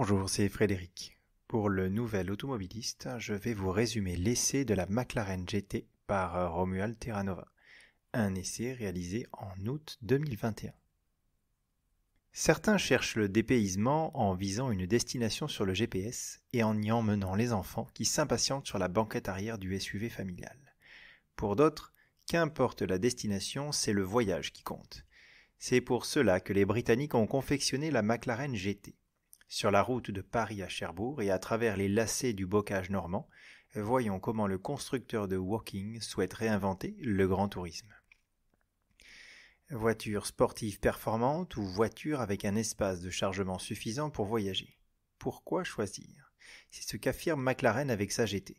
Bonjour, c'est Frédéric. Pour le nouvel automobiliste, je vais vous résumer l'essai de la McLaren GT par euh, Romuald Terranova, un essai réalisé en août 2021. Certains cherchent le dépaysement en visant une destination sur le GPS et en y emmenant les enfants qui s'impatientent sur la banquette arrière du SUV familial. Pour d'autres, qu'importe la destination, c'est le voyage qui compte. C'est pour cela que les Britanniques ont confectionné la McLaren GT sur la route de Paris à Cherbourg et à travers les lacets du bocage normand, voyons comment le constructeur de walking souhaite réinventer le grand tourisme. Voiture sportive performante ou voiture avec un espace de chargement suffisant pour voyager. Pourquoi choisir C'est ce qu'affirme McLaren avec sa GT.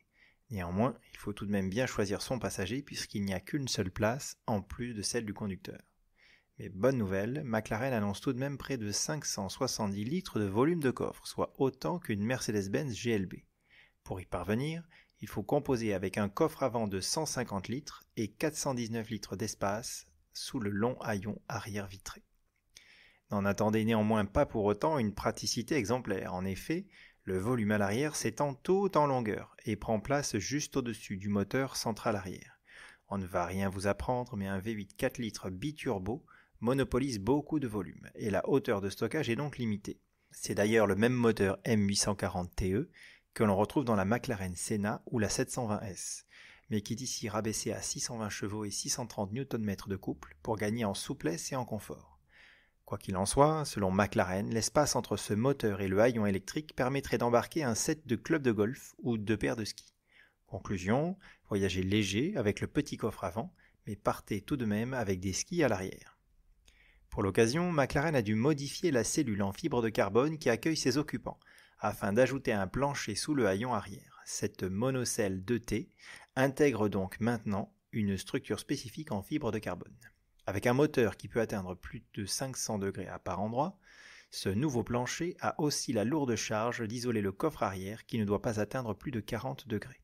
Néanmoins, il faut tout de même bien choisir son passager puisqu'il n'y a qu'une seule place en plus de celle du conducteur bonne nouvelle, McLaren annonce tout de même près de 570 litres de volume de coffre, soit autant qu'une Mercedes-Benz GLB. Pour y parvenir, il faut composer avec un coffre avant de 150 litres et 419 litres d'espace sous le long haillon arrière vitré. N'en attendez néanmoins pas pour autant une praticité exemplaire. En effet, le volume à l'arrière s'étend tout en longueur et prend place juste au-dessus du moteur central arrière. On ne va rien vous apprendre, mais un V8 4 litres biturbo monopolise beaucoup de volume et la hauteur de stockage est donc limitée. C'est d'ailleurs le même moteur M840TE e que l'on retrouve dans la McLaren Senna ou la 720S, mais qui est ici rabaissé à 620 chevaux et 630 Nm de couple pour gagner en souplesse et en confort. Quoi qu'il en soit, selon McLaren, l'espace entre ce moteur et le haillon électrique permettrait d'embarquer un set de clubs de golf ou deux paires de skis. Conclusion, voyagez léger avec le petit coffre avant, mais partez tout de même avec des skis à l'arrière. Pour l'occasion, McLaren a dû modifier la cellule en fibre de carbone qui accueille ses occupants, afin d'ajouter un plancher sous le haillon arrière. Cette monocelle 2T intègre donc maintenant une structure spécifique en fibre de carbone. Avec un moteur qui peut atteindre plus de 500 degrés à part endroit, ce nouveau plancher a aussi la lourde charge d'isoler le coffre arrière qui ne doit pas atteindre plus de 40 degrés.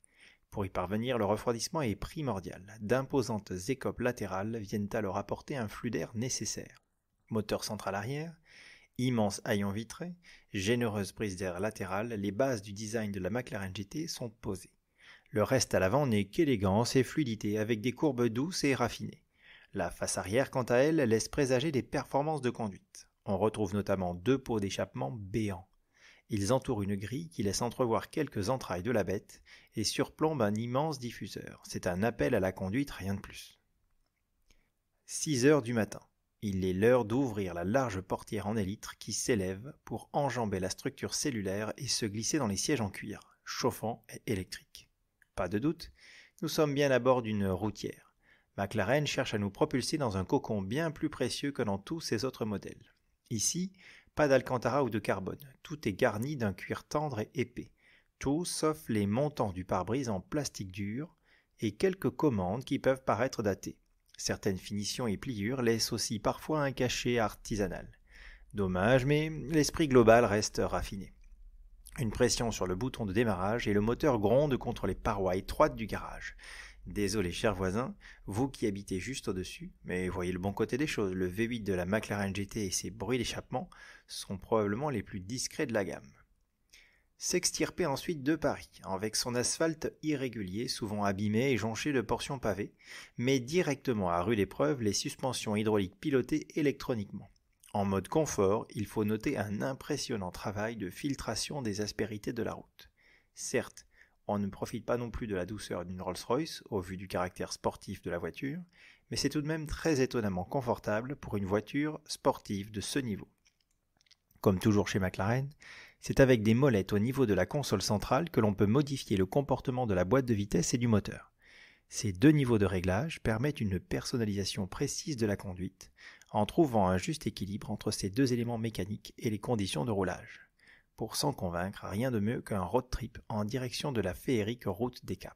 Pour y parvenir, le refroidissement est primordial. D'imposantes écopes latérales viennent alors apporter un flux d'air nécessaire moteur central arrière, immense haillon vitré, généreuse prise d'air latérale, les bases du design de la McLaren GT sont posées. Le reste à l'avant n'est qu'élégance et fluidité avec des courbes douces et raffinées. La face arrière, quant à elle, laisse présager des performances de conduite. On retrouve notamment deux pots d'échappement béants. Ils entourent une grille qui laisse entrevoir quelques entrailles de la bête et surplombent un immense diffuseur. C'est un appel à la conduite, rien de plus. 6 heures du matin. Il est l'heure d'ouvrir la large portière en élytre qui s'élève pour enjamber la structure cellulaire et se glisser dans les sièges en cuir, chauffants et électriques. Pas de doute, nous sommes bien à bord d'une routière. McLaren cherche à nous propulser dans un cocon bien plus précieux que dans tous ses autres modèles. Ici, pas d'alcantara ou de carbone, tout est garni d'un cuir tendre et épais, tout sauf les montants du pare-brise en plastique dur et quelques commandes qui peuvent paraître datées. Certaines finitions et pliures laissent aussi parfois un cachet artisanal. Dommage, mais l'esprit global reste raffiné. Une pression sur le bouton de démarrage et le moteur gronde contre les parois étroites du garage. Désolé, chers voisins, vous qui habitez juste au-dessus, mais voyez le bon côté des choses, le V8 de la McLaren GT et ses bruits d'échappement sont probablement les plus discrets de la gamme s'extirper ensuite de Paris, avec son asphalte irrégulier, souvent abîmé et jonché de portions pavées, mais directement à rude épreuve les suspensions hydrauliques pilotées électroniquement. En mode confort, il faut noter un impressionnant travail de filtration des aspérités de la route. Certes, on ne profite pas non plus de la douceur d'une Rolls-Royce au vu du caractère sportif de la voiture, mais c'est tout de même très étonnamment confortable pour une voiture sportive de ce niveau. Comme toujours chez McLaren, c'est avec des molettes au niveau de la console centrale que l'on peut modifier le comportement de la boîte de vitesse et du moteur. Ces deux niveaux de réglage permettent une personnalisation précise de la conduite, en trouvant un juste équilibre entre ces deux éléments mécaniques et les conditions de roulage. Pour s'en convaincre, rien de mieux qu'un road trip en direction de la féerique route des Caps.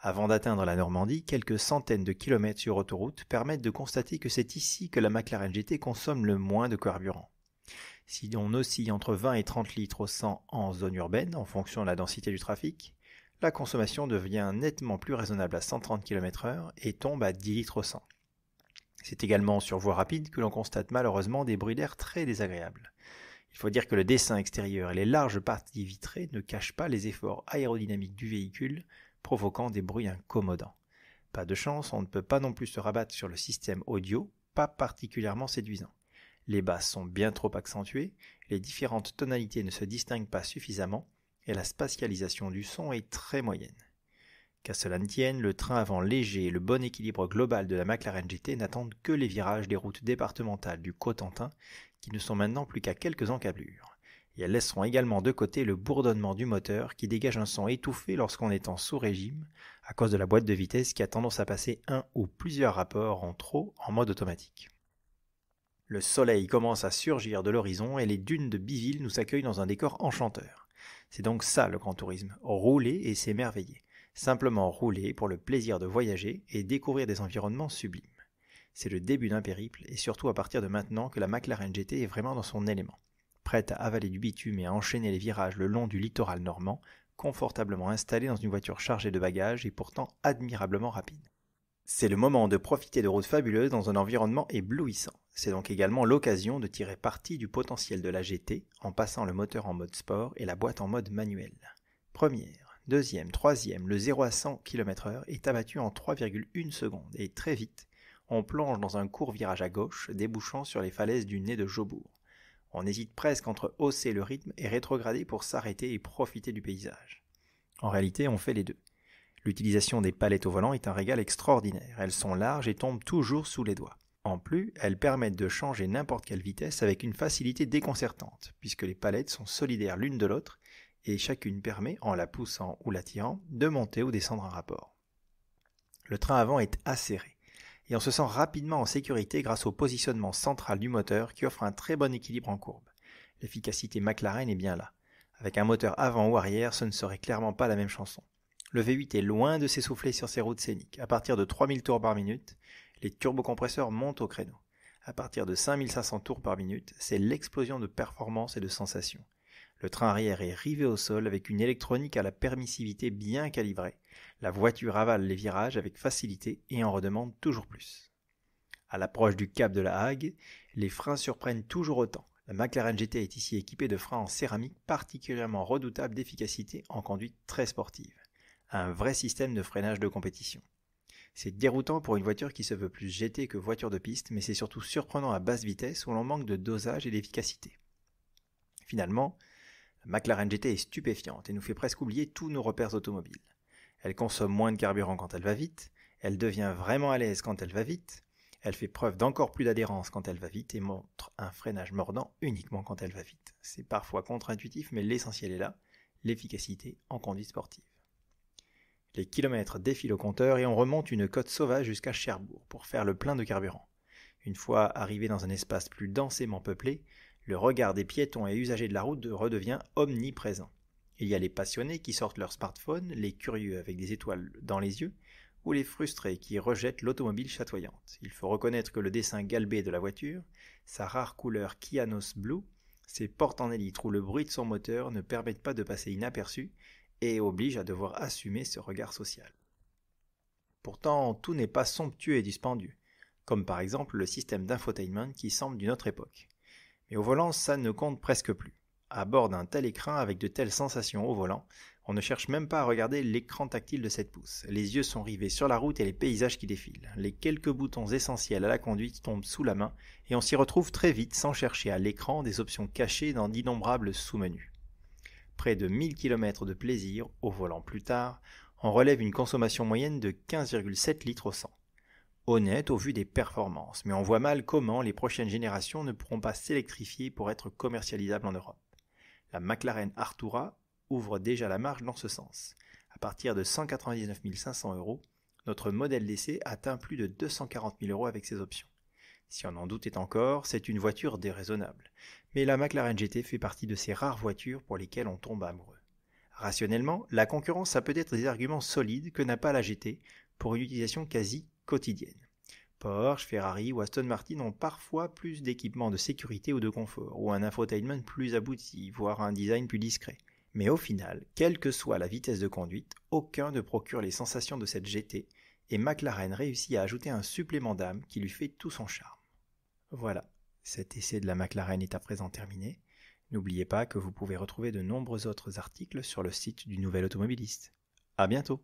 Avant d'atteindre la Normandie, quelques centaines de kilomètres sur autoroute permettent de constater que c'est ici que la McLaren GT consomme le moins de carburant. Si on oscille entre 20 et 30 litres au 100 en zone urbaine, en fonction de la densité du trafic, la consommation devient nettement plus raisonnable à 130 km/h et tombe à 10 litres au 100. C'est également sur voie rapide que l'on constate malheureusement des bruits d'air très désagréables. Il faut dire que le dessin extérieur et les larges parties vitrées ne cachent pas les efforts aérodynamiques du véhicule, provoquant des bruits incommodants. Pas de chance, on ne peut pas non plus se rabattre sur le système audio, pas particulièrement séduisant. Les basses sont bien trop accentuées, les différentes tonalités ne se distinguent pas suffisamment, et la spatialisation du son est très moyenne. Qu'à cela ne tienne, le train avant léger et le bon équilibre global de la McLaren GT n'attendent que les virages des routes départementales du Cotentin, qui ne sont maintenant plus qu'à quelques encablures. Et elles laisseront également de côté le bourdonnement du moteur qui dégage un son étouffé lorsqu'on est en sous-régime, à cause de la boîte de vitesse qui a tendance à passer un ou plusieurs rapports en trop en mode automatique. Le soleil commence à surgir de l'horizon et les dunes de Biville nous accueillent dans un décor enchanteur. C'est donc ça le grand tourisme, rouler et s'émerveiller. Simplement rouler pour le plaisir de voyager et découvrir des environnements sublimes. C'est le début d'un périple et surtout à partir de maintenant que la McLaren GT est vraiment dans son élément. Prête à avaler du bitume et à enchaîner les virages le long du littoral normand, confortablement installée dans une voiture chargée de bagages et pourtant admirablement rapide. C'est le moment de profiter de routes fabuleuses dans un environnement éblouissant. C'est donc également l'occasion de tirer parti du potentiel de la GT en passant le moteur en mode sport et la boîte en mode manuel. Première, deuxième, troisième, le 0 à 100 km/h est abattu en 3,1 secondes et très vite, on plonge dans un court virage à gauche débouchant sur les falaises du nez de Jobourg. On hésite presque entre hausser le rythme et rétrograder pour s'arrêter et profiter du paysage. En réalité, on fait les deux. L'utilisation des palettes au volant est un régal extraordinaire. Elles sont larges et tombent toujours sous les doigts. En plus, elles permettent de changer n'importe quelle vitesse avec une facilité déconcertante, puisque les palettes sont solidaires l'une de l'autre et chacune permet, en la poussant ou la tirant, de monter ou descendre un rapport. Le train avant est acéré et on se sent rapidement en sécurité grâce au positionnement central du moteur qui offre un très bon équilibre en courbe. L'efficacité McLaren est bien là. Avec un moteur avant ou arrière, ce ne serait clairement pas la même chanson. Le V8 est loin de s'essouffler sur ces routes scéniques. À partir de 3000 tours par minute, les turbocompresseurs montent au créneau. À partir de 5500 tours par minute, c'est l'explosion de performance et de sensation. Le train arrière est rivé au sol avec une électronique à la permissivité bien calibrée. La voiture avale les virages avec facilité et en redemande toujours plus. À l'approche du cap de la Hague, les freins surprennent toujours autant. La McLaren GT est ici équipée de freins en céramique particulièrement redoutables d'efficacité en conduite très sportive un vrai système de freinage de compétition. C'est déroutant pour une voiture qui se veut plus GT que voiture de piste, mais c'est surtout surprenant à basse vitesse où l'on manque de dosage et d'efficacité. Finalement, la McLaren GT est stupéfiante et nous fait presque oublier tous nos repères automobiles. Elle consomme moins de carburant quand elle va vite, elle devient vraiment à l'aise quand elle va vite, elle fait preuve d'encore plus d'adhérence quand elle va vite et montre un freinage mordant uniquement quand elle va vite. C'est parfois contre-intuitif, mais l'essentiel est là, l'efficacité en conduite sportive. Les kilomètres défilent au compteur et on remonte une côte sauvage jusqu'à Cherbourg pour faire le plein de carburant. Une fois arrivé dans un espace plus densément peuplé, le regard des piétons et usagers de la route redevient omniprésent. Il y a les passionnés qui sortent leur smartphone, les curieux avec des étoiles dans les yeux, ou les frustrés qui rejettent l'automobile chatoyante. Il faut reconnaître que le dessin galbé de la voiture, sa rare couleur Kianos Blue, ses portes en élytre ou le bruit de son moteur ne permettent pas de passer inaperçu et oblige à devoir assumer ce regard social. Pourtant, tout n'est pas somptueux et dispendieux, comme par exemple le système d'infotainment qui semble d'une autre époque. Mais au volant, ça ne compte presque plus. À bord d'un tel écran avec de telles sensations au volant, on ne cherche même pas à regarder l'écran tactile de cette pousse. Les yeux sont rivés sur la route et les paysages qui défilent. Les quelques boutons essentiels à la conduite tombent sous la main et on s'y retrouve très vite sans chercher à l'écran des options cachées dans d'innombrables sous-menus près de 1000 km de plaisir au volant plus tard, on relève une consommation moyenne de 15,7 litres au 100. Honnête au vu des performances, mais on voit mal comment les prochaines générations ne pourront pas s'électrifier pour être commercialisables en Europe. La McLaren Artura ouvre déjà la marge dans ce sens. À partir de 199 500 euros, notre modèle d'essai atteint plus de 240 000 euros avec ses options. Si on en doutait encore, c'est une voiture déraisonnable. Mais la McLaren GT fait partie de ces rares voitures pour lesquelles on tombe amoureux. Rationnellement, la concurrence a peut-être des arguments solides que n'a pas la GT pour une utilisation quasi quotidienne. Porsche, Ferrari ou Aston Martin ont parfois plus d'équipements de sécurité ou de confort, ou un infotainment plus abouti, voire un design plus discret. Mais au final, quelle que soit la vitesse de conduite, aucun ne procure les sensations de cette GT, et McLaren réussit à ajouter un supplément d'âme qui lui fait tout son charme. Voilà, cet essai de la McLaren est à présent terminé. N'oubliez pas que vous pouvez retrouver de nombreux autres articles sur le site du Nouvel Automobiliste. À bientôt!